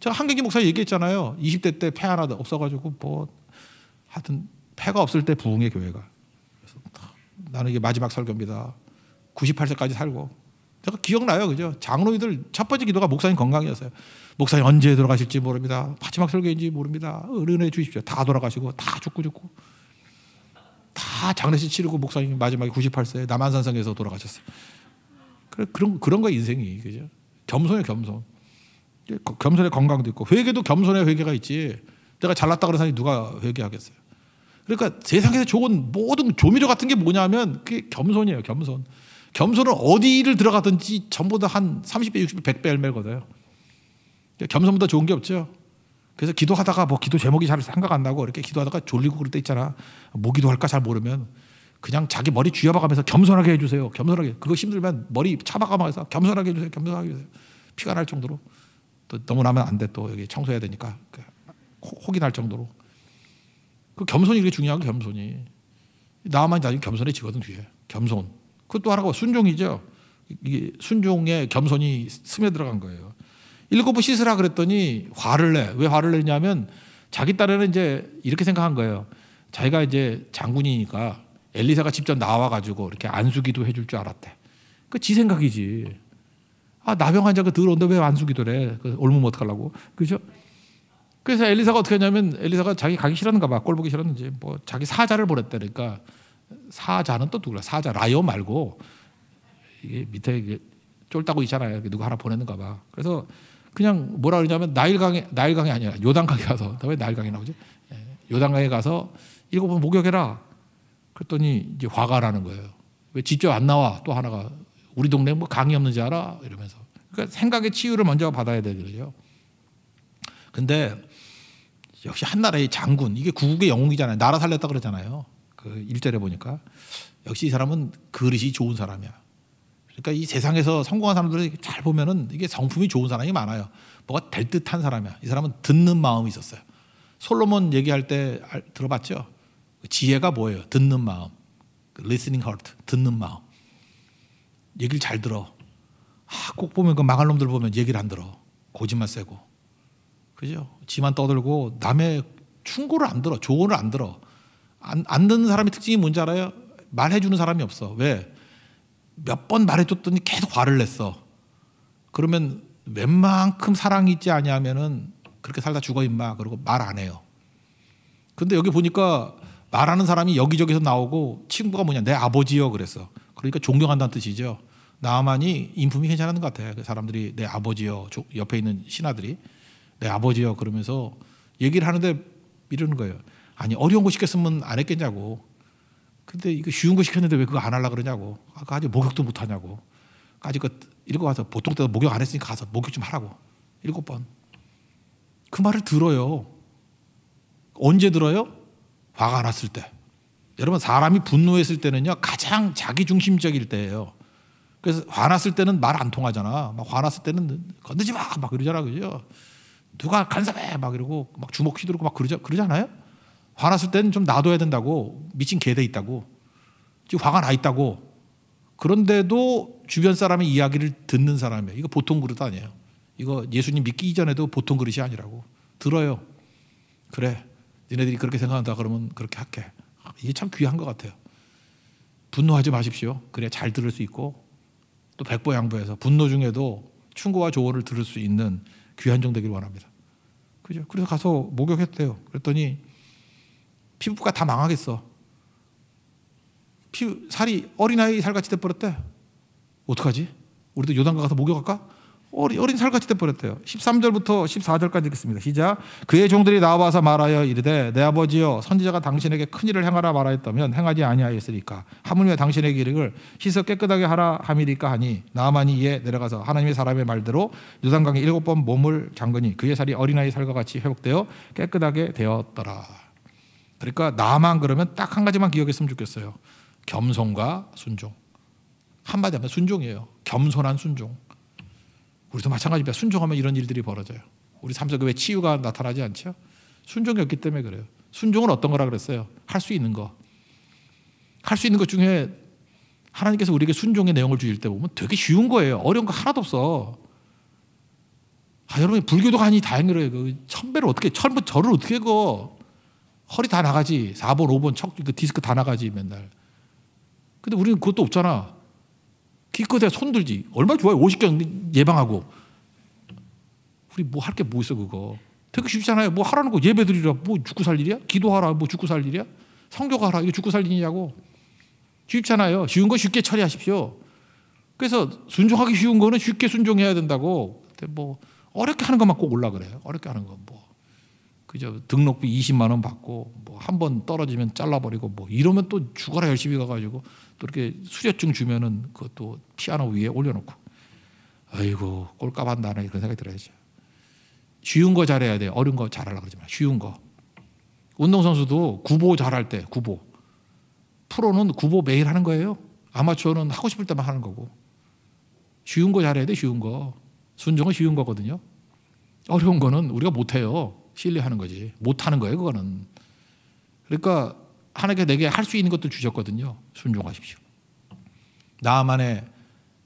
저 한경기 목사 얘기했잖아요. 20대 때 폐 하나 없어가지고 뭐 하여튼 폐가 없을 때 부흥의 교회가. 그래서 나는 이게 마지막 설교입니다. 98세까지 살고 제가 기억나요. 그죠? 장로님들 첫 번째 기도가 목사님 건강이었어요. 목사님 언제 돌아가실지 모릅니다. 마지막 설교인지 모릅니다. 은혜 주십시오. 다 돌아가시고 다 죽고 죽고 다 장례식 치르고 목사님 마지막에 9 8세 남한산성에서 돌아가셨어요. 그래, 그런 그런 거 인생이 그죠? 겸손에 겸손. 겸손에 건강도 있고 회개도 겸손에 회개가 있지. 내가 잘났다 그런 사람이 누가 회개하겠어요? 그러니까 세상에서 좋은 모든 조미료 같은 게 뭐냐면 그게 겸손이에요. 겸손. 겸손은 어디를 들어가든지 전부 다 한 30배, 60배, 100배 열매를 거둬요. 겸손보다 좋은 게 없죠. 그래서 기도하다가 뭐 기도 제목이 잘 생각 안 나고 이렇게 기도하다가 졸리고 그럴 때 있잖아. 뭐 기도할까 잘 모르면 그냥 자기 머리 쥐어박아면서 겸손하게 해주세요. 겸손하게. 그거 힘들면 머리 차박아면서 겸손하게 해주세요. 겸손하게 해주세요. 피가 날 정도로. 또 너무 나면 안 돼. 또 여기 청소해야 되니까. 그 혹이 날 정도로. 그 겸손이 그게 중요한 거 겸손이. 나만 나중에 겸손해지거든, 뒤에. 겸손. 그것도 하라고 순종이죠. 이게 순종에 겸손이 스며들어간 거예요. 일곱부 씻으라 그랬더니 화를 내. 왜 화를 내냐면 자기 딸에는 이제 이렇게 생각한 거예요. 자기가 이제 장군이니까 엘리사가 직접 나와가지고 이렇게 안수기도 해줄 줄 알았대. 그 지 생각이지. 아 나병 환자가 들어온데 왜 안수기도래? 그 올무면 어떡하려고? 그죠? 그래서 엘리사가 어떻게 했냐면 엘리사가 자기 가기 싫었는가 봐. 꼴 보기 싫었는지 뭐 자기 사자를 보냈다니까. 그러니까 사자는 또누구야 사자 라이오 말고 이게 밑에 쫄따고 있잖아요. 누가 하나 보냈는가 봐. 그래서 그냥 뭐라 그러냐면 나일강에 나일강이 아니야. 요단강에 가서 왜나일강에 나오지? 예. 요단강에 가서 이거 보면 목욕해라. 그랬더니 이제 화가 나는 거예요. 왜 직접 안 나와? 또 하나가 우리 동네 뭐 강이 없는지 알아? 이러면서. 그러니까 생각의 치유를 먼저 받아야 되거든요 근데 역시 한 나라의 장군 이게 구국의 영웅이잖아요. 나라 살렸다 그러잖아요. 그 1절에 보니까 역시 이 사람은 그릇이 좋은 사람이야. 그러니까 이 세상에서 성공한 사람들을 잘 보면은 이게 성품이 좋은 사람이 많아요. 뭐가 될 듯한 사람이야. 이 사람은 듣는 마음이 있었어요. 솔로몬 얘기할 때 들어봤죠? 그 지혜가 뭐예요? 듣는 마음. 그 listening heart. 듣는 마음. 얘기를 잘 들어. 아, 꼭 보면 그 망할 놈들 보면 얘기를 안 들어. 고집만 세고. 그죠? 지만 떠들고 남의 충고를 안 들어. 조언을 안 들어. 안, 안 듣는 사람의 특징이 뭔지 알아요? 말해주는 사람이 없어. 왜? 몇 번 말해줬더니 계속 화를 냈어. 그러면 웬만큼 사랑이 있지 아니면은 그렇게 살다 죽어 임마. 그러고 말 안 해요. 근데 여기 보니까 말하는 사람이 여기저기서 나오고 친구가 뭐냐 내 아버지요 그랬어. 그러니까 존경한다는 뜻이죠. 나만이 인품이 괜찮은 것 같아. 그 사람들이 내 아버지요 옆에 있는 신하들이 내 아버지요 그러면서 얘기를 하는데 이러는 거예요. 아니 어려운 거 시켰으면 안 했겠냐고. 근데 이거 쉬운 거 시켰는데 왜 그거 안 하려 그러냐고. 아까 아직 목욕도 못 하냐고. 아직이 그 읽고 가서 보통 때도 목욕 안 했으니까 가서 목욕 좀 하라고. 일곱 번. 그 말을 들어요. 언제 들어요? 화가 났을 때. 여러분 사람이 분노했을 때는요 가장 자기중심적일 때예요. 그래서 화났을 때는 말 안 통하잖아. 막 화났을 때는 건드지 마막 그러잖아 그죠? 누가 간섭해 막 이러고 막 주먹 휘두르고 막 그러자 그러잖아요. 화났을 때는 좀 놔둬야 된다고 미친 개 돼 있다고 지금 화가 나 있다고 그런데도 주변 사람의 이야기를 듣는 사람이에요. 이거 보통 그릇 아니에요. 이거 예수님 믿기 이전에도 보통 그릇이 아니라고 들어요. 그래 니네들이 그렇게 생각한다 그러면 그렇게 할게. 이게 참 귀한 것 같아요. 분노하지 마십시오. 그래야 잘 들을 수 있고 또 백보 양보해서 분노 중에도 충고와 조언을 들을 수 있는 귀한 종 되길 원합니다. 그죠? 그래서 가서 목욕했대요. 그랬더니 피부과 다 망하겠어. 피 살이 어린아이 살같이 돼버렸대. 어떡하지? 우리도 요단가 가서 목욕할까? 어린, 어린 살같이 돼버렸대요. 13절부터 14절까지 읽겠습니다. 시작. 그의 종들이 나와서 말하여 이르되 내 아버지여 선지자가 당신에게 큰 일을 행하라 말하였다면 행하지 아니하였으리까. 하물며 당신에게 이르를 씻어 깨끗하게 하라 함이리까 하니 나만이 이에 내려가서 하나님의 사람의 말대로 요단강에 일곱 번 몸을 잠그니 그의 살이 어린아이 살과 같이 회복되어 깨끗하게 되었더라. 그러니까 나만 그러면 딱 한 가지만 기억했으면 좋겠어요. 겸손과 순종. 한마디 하면 순종이에요. 겸손한 순종. 우리도 마찬가지입니다. 순종하면 이런 일들이 벌어져요. 우리 삼성교왜 치유가 나타나지 않죠? 순종이 없기 때문에 그래요. 순종은 어떤 거라 그랬어요? 할 수 있는 거. 할 수 있는 것 중에 하나님께서 우리에게 순종의 내용을 주실 때 보면 되게 쉬운 거예요. 어려운 거 하나도 없어. 아, 여러분, 불교도 가니 다행이래요. 그 천배를 어떻게, 천부 절을 어떻게 그 허리 다 나가지. 4번, 5번, 척, 그 디스크 다 나가지, 맨날. 근데 우리는 그것도 없잖아. 기껏해 손 들지. 얼마나 좋아요. 50견 예방하고. 우리 뭐 할 게뭐 뭐 있어, 그거. 되게 쉽잖아요. 뭐 하라는 거 예배 드리라. 뭐 죽고 살 일이야? 기도하라. 뭐 죽고 살 일이야? 성교하라. 이거 죽고 살 일이냐고. 쉽잖아요. 쉬운 거 쉽게 처리하십시오. 그래서 순종하기 쉬운 거는 쉽게 순종해야 된다고. 뭐 어렵게 하는 것만 꼭 올라 그래요. 어렵게 하는 건 뭐. 그죠? 등록비 20만 원 받고 뭐 한 번 떨어지면 잘라버리고 뭐 이러면 또 죽어라 열심히 가가지고 또 이렇게 수료증 주면은 그것도 피아노 위에 올려놓고 아이고 꼴값한다네 그런 생각이 들어야죠. 쉬운 거 잘해야 돼. 어려운 거 잘하려 그러지 마. 쉬운 거. 운동선수도 구보 잘할 때 구보. 프로는 구보 매일 하는 거예요. 아마추어는 하고 싶을 때만 하는 거고. 쉬운 거 잘해야 돼. 쉬운 거. 순정은 쉬운 거거든요. 어려운 거는 우리가 못해요. 신뢰하는 거지. 못하는 거예요, 그거는. 그러니까 하나님께 내게 할 수 있는 것도 주셨거든요. 순종하십시오. 나만의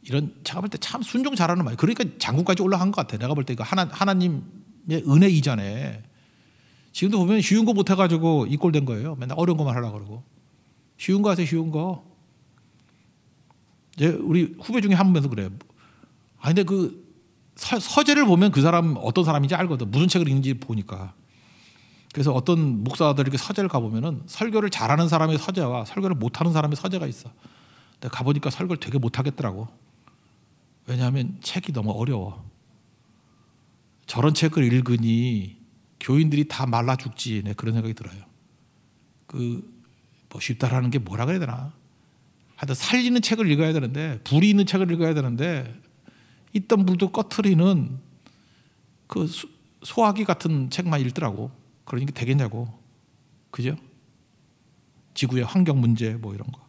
이런 제가 볼 때 참 순종 잘하는 말. 그러니까 장군까지 올라간 것 같아. 내가 볼 때 이거 하나 하나님의 은혜 이전에 지금도 보면 쉬운 거못 해가지고 이꼴된 거예요. 맨날 어려운 것만 하려고 그러고 쉬운 거 하세요. 쉬운 거. 이제 우리 후배 중에 한 분도 그래요. 아니 근데 그 서, 재를 보면 그 사람 어떤 사람인지 알거든. 무슨 책을 읽는지 보니까. 그래서 어떤 목사들 이렇게 서재를 가보면은 설교를 잘하는 사람의 서재와 설교를 못하는 사람의 서재가 있어. 근데 가보니까 설교를 되게 못하겠더라고. 왜냐하면 책이 너무 어려워. 저런 책을 읽으니 교인들이 다 말라 죽지. 네, 그런 생각이 들어요. 그, 뭐 쉽다라는 게 뭐라 그래야 되나. 하여튼 살리는 책을 읽어야 되는데, 불이 있는 책을 읽어야 되는데, 있던 물도 꺼트리는 그 소화기 같은 책만 읽더라고. 그러니까 되겠냐고. 그죠? 지구의 환경 문제 뭐 이런 거.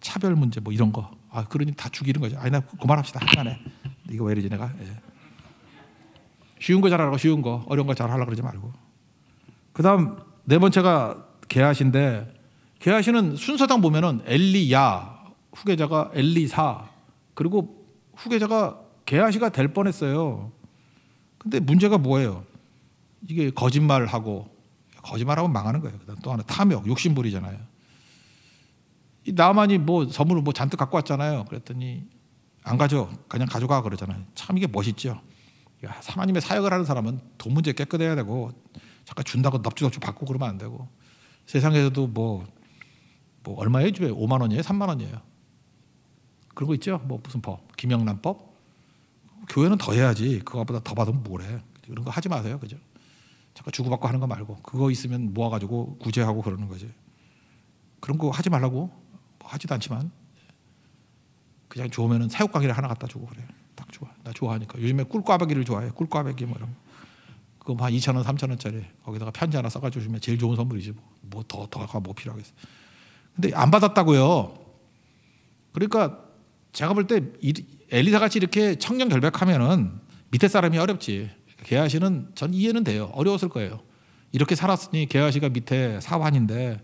차별 문제 뭐 이런 거. 아, 그러니 다 죽이는 거죠. 아니, 나 그, 그만합시다. 하만해 이거 왜 이러지 내가? 예. 쉬운 거 잘하라고 쉬운 거. 어려운 거 잘하라고 그러지 말고. 그 다음, 네 번째가 개하신데, 개하시는 순서당 보면은 엘리야, 후계자가 엘리사, 그리고 후계자가 개아시가 될 뻔했어요. 근데 문제가 뭐예요? 이게 거짓말하고 거짓말하고 망하는 거예요. 그다음 또 하나 탐욕, 욕심부리잖아요. 이 나만이 뭐 선물을 뭐 잔뜩 갖고 왔잖아요. 그랬더니 안 가져, 그냥 가져가 그러잖아요. 참 이게 멋있죠. 야, 하나님의 사역을 하는 사람은 돈 문제 깨끗해야 되고 잠깐 준다고 넙죽넙죽 받고 그러면 안 되고 세상에서도 뭐, 뭐 얼마예요? 집에 5만 원이에요? 3만 원이에요? 그런 거 있죠? 뭐 무슨 법? 김영란법? 교회는 더 해야지. 그거보다 더 받으면 뭘 해. 이런거 하지 마세요. 그죠? 잠깐 주고받고 하는 거 말고 그거 있으면 모아가지고 구제하고 그러는 거지. 그런 거 하지 말라고 뭐 하지도 않지만 그냥 좋으면은 사육가게를 하나 갖다 주고 그래딱 좋아. 나 좋아하니까. 요즘에 꿀꽈배기를 좋아해. 꿀꽈배기 뭐 이런 거. 그거 뭐한 2천 원, 3천 원짜리 거기다가 편지 하나 써가지고 주면 제일 좋은 선물이지 뭐더 뭐 더가 뭐 필요하겠어. 근데 안 받았다고요. 그러니까 제가 볼때 엘리사 같이 이렇게 청년 결백하면은 밑에 사람이 어렵지. 개아시는 전 이해는 돼요. 어려웠을 거예요. 이렇게 살았으니 개아시가 밑에 사환인데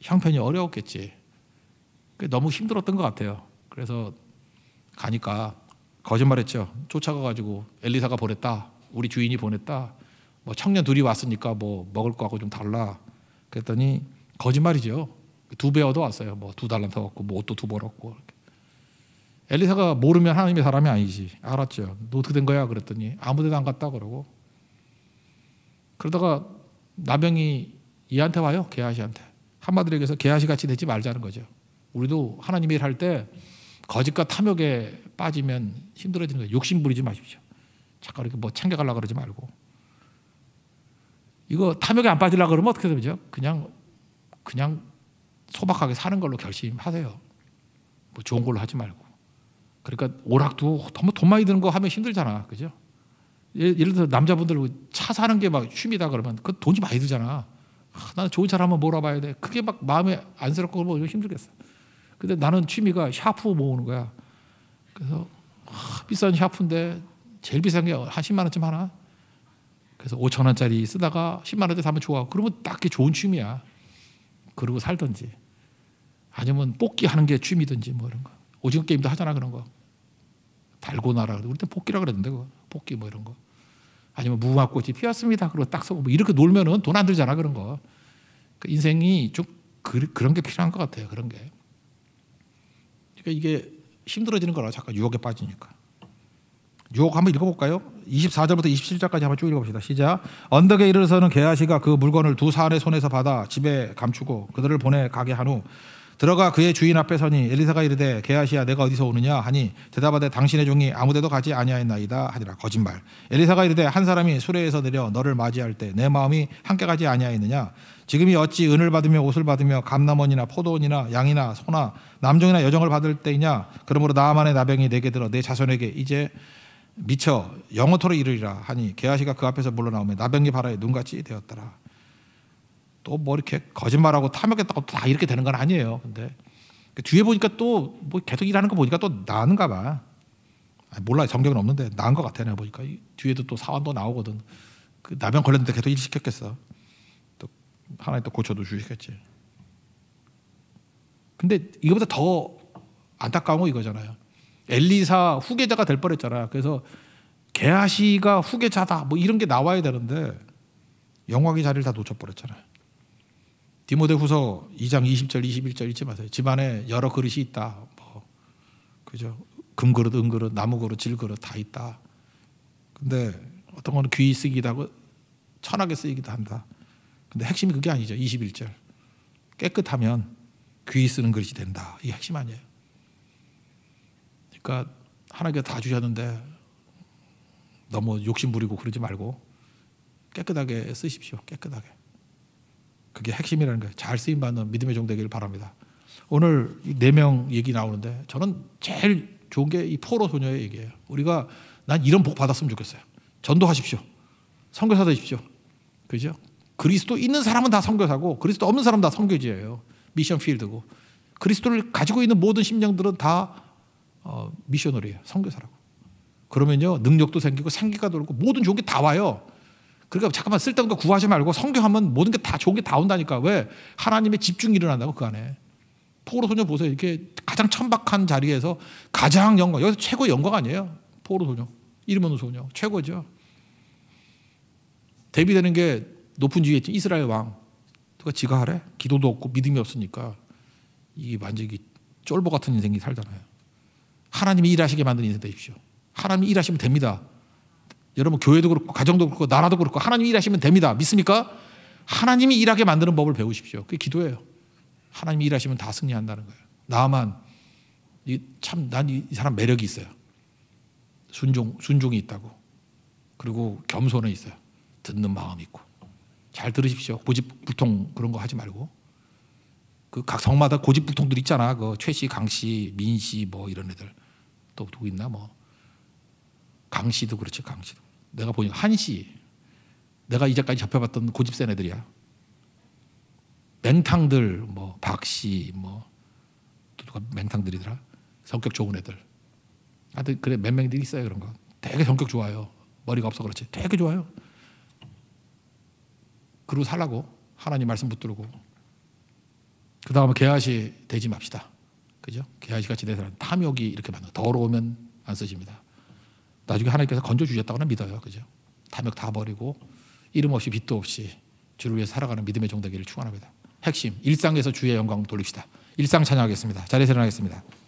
형편이 어려웠겠지. 너무 힘들었던 것 같아요. 그래서 가니까 거짓말했죠. 쫓아가가지고 엘리사가 보냈다. 우리 주인이 보냈다. 뭐 청년 둘이 왔으니까 뭐 먹을 거하고 좀 달라. 그랬더니 거짓말이죠. 두배 얻어왔어요. 뭐 두 달러 더 얻고 뭐 옷도 두 벌 얻고. 이렇게. 엘리사가 모르면 하나님의 사람이 아니지. 알았죠. 너 어떻게 된 거야? 그랬더니 아무 데도 안 갔다 그러고. 그러다가 나병이 얘한테 와요. 개아시한테. 한마디로 얘기해서 개아시 같이 되지 말자는 거죠. 우리도 하나님의 일할 때 거짓과 탐욕에 빠지면 힘들어지는 거예요. 욕심 부리지 마십시오. 자꾸 이렇게 뭐 챙겨가려고 그러지 말고. 이거 탐욕에 안 빠지려고 그러면 어떻게 되죠? 그냥, 그냥 소박하게 사는 걸로 결심하세요. 뭐 좋은 걸로 하지 말고. 그러니까 오락도 너무 돈 많이 드는 거 하면 힘들잖아. 그죠? 예, 예를 들어 남자분들 차 사는 게 막 취미다 그러면 그 돈이 많이 드잖아 아, 나는 좋은 차를 한번 몰아봐야 돼. 그게 막 마음에 안쓰럽고 그러면 뭐 힘들겠어. 근데 나는 취미가 샤프 모으는 거야. 그래서 아, 비싼 샤프인데 제일 비싼 게 한 10만 원쯤 하나. 그래서 5천 원짜리 쓰다가 10만 원짜리 사면 좋아. 그러면 딱히 좋은 취미야. 그러고 살든지 아니면 뽑기 하는 게 취미든지 뭐 이런 거. 오징어 게임도 하잖아 그런 거. 달고나라 그래. 우리 때 복귀라 그랬는데 그 복귀 뭐 이런 거. 아니면 무궁화꽃이 피었습니다. 그리고 딱 써고 뭐 이렇게 놀면은 돈안 들잖아 그런 거. 그러니까 인생이 좀 그, 그런 게 필요한 것 같아요. 그런 게. 그러니까 이게 힘들어지는 거라 잠깐 유혹에 빠지니까. 유혹 한번 읽어볼까요? 24절부터 27절까지 한번 쭉 읽어봅시다. 시작. 언덕에 이르러서는 게하시가 그 물건을 두 사안의 손에서 받아 집에 감추고 그들을 보내 가게 한후 들어가 그의 주인 앞에 서니 엘리사가 이르되 게하시야 내가 어디서 오느냐 하니 대답하되 당신의 종이 아무데도 가지 아니하였나이다 하니라 거짓말 엘리사가 이르되 한 사람이 수레에서 내려 너를 맞이할 때 내 마음이 함께 가지 아니하였느냐 지금이 어찌 은을 받으며 옷을 받으며 감나원이나 포도원이나 양이나 소나 남종이나 여정을 받을 때이냐 그러므로 나만의 나병이 내게 들어 내 자손에게 이제 미쳐 영어토로 이르리라 하니 게하시가 그 앞에서 물러나오며 나병이 바라에 눈같이 되었더라 또뭐 이렇게 거짓말하고 탐욕했다고 다 이렇게 되는 건 아니에요. 근데 그 뒤에 보니까 또 뭐 계속 일하는 거 보니까 또 나는가 봐. 몰라 요 성경은 없는데 나은 것 같아 내가 보니까 뒤에도 또 사원도 나오거든. 그 나병 걸렸는데 계속 일 시켰겠어. 또 하나님 또 고쳐도 주시겠지. 근데 이거보다 더 안타까운 거 이거잖아요. 엘리사 후계자가 될 뻔했잖아. 그래서 게하시가 후계자다 뭐 이런 게 나와야 되는데 영광의 자리를 다 놓쳐버렸잖아요. 디모데후서 2장 20절 21절 잊지 마세요. 집안에 여러 그릇이 있다. 뭐 그죠? 금그릇, 은그릇, 나무그릇, 질그릇 다 있다. 근데 어떤 거는 귀 쓰기도 하고 천하게 쓰기도 한다. 근데 핵심이 그게 아니죠. 21절. 깨끗하면 귀 쓰는 그릇이 된다. 이게 핵심 아니에요. 그러니까 하나님께다 주셨는데 너무 욕심 부리고 그러지 말고 깨끗하게 쓰십시오. 깨끗하게. 그게 핵심이라는 거예요. 잘 쓰임 받는 믿음의 종 되기를 바랍니다. 오늘 네 명 얘기 나오는데 저는 제일 좋은 게 이 포로 소녀의 얘기예요. 우리가 난 이런 복 받았으면 좋겠어요. 전도하십시오. 선교사 되십시오. 그죠? 그리스도 있는 사람은 다 선교사고 그리스도 없는 사람 은다 선교지예요. 미션 필드고 그리스도를 가지고 있는 모든 심령들은 다 어, 미셔널이에요. 선교사라고. 그러면요 능력도 생기고 생기가 돌고 모든 좋은 게 다 와요. 그러니까 잠깐만 쓸데없는 거 구하지 말고 성경하면 모든 게 다 좋은 게 다 온다니까. 왜? 하나님의 집중이 일어난다고 그 안에. 포로 소녀 보세요. 이렇게 가장 천박한 자리에서 가장 영광. 여기서 최고의 영광 아니에요. 포로 소녀. 이름 없는 소녀. 최고죠. 대비되는 게 높은 지위에 있 이스라엘 왕. 누가 지가 하래? 기도도 없고 믿음이 없으니까. 이게 만지기 쫄보 같은 인생이 살잖아요. 하나님이 일하시게 만든 인생 되십시오. 하나님이 일하시면 됩니다. 여러분 교회도 그렇고 가정도 그렇고 나라도 그렇고 하나님 일하시면 됩니다. 믿습니까? 하나님이 일하게 만드는 법을 배우십시오. 그게 기도예요. 하나님이 일하시면 다 승리한다는 거예요. 나만 참 난 이 사람 매력이 있어요. 순종 순종이 있다고. 그리고 겸손은 있어요. 듣는 마음 있고. 잘 들으십시오. 고집불통 그런 거 하지 말고. 그각 성마다 고집불통들 있잖아. 그 최씨, 강씨, 민씨 뭐 이런 애들. 또 누구 있나 뭐. 강씨도 그렇지. 강씨도. 내가 보니까 한시 내가 이제까지 잡혀봤던 고집센 애들이야. 맹탕들 뭐 박씨 뭐 누가 맹탕들이더라 성격 좋은 애들. 하여튼 그래 몇명들 있어요 그런 거. 되게 성격 좋아요. 머리가 없어 그렇지. 되게 좋아요. 그러고 살라고 하나님 말씀 붙들고 그 다음에 개아시 되지 맙시다. 그죠? 개아시 같이 되는 사 탐욕이 이렇게 많아 더러우면 안 쓰십니다. 나중에 하나님께서 건져주셨다고는 믿어요. 그죠? 탐욕 다 버리고 이름 없이 빚도 없이 주를 위해 살아가는 믿음의 종 되기를 축원합니다. 핵심 일상에서 주의 영광 돌립시다. 일상 찬양하겠습니다. 자리에서 일어나겠습니다.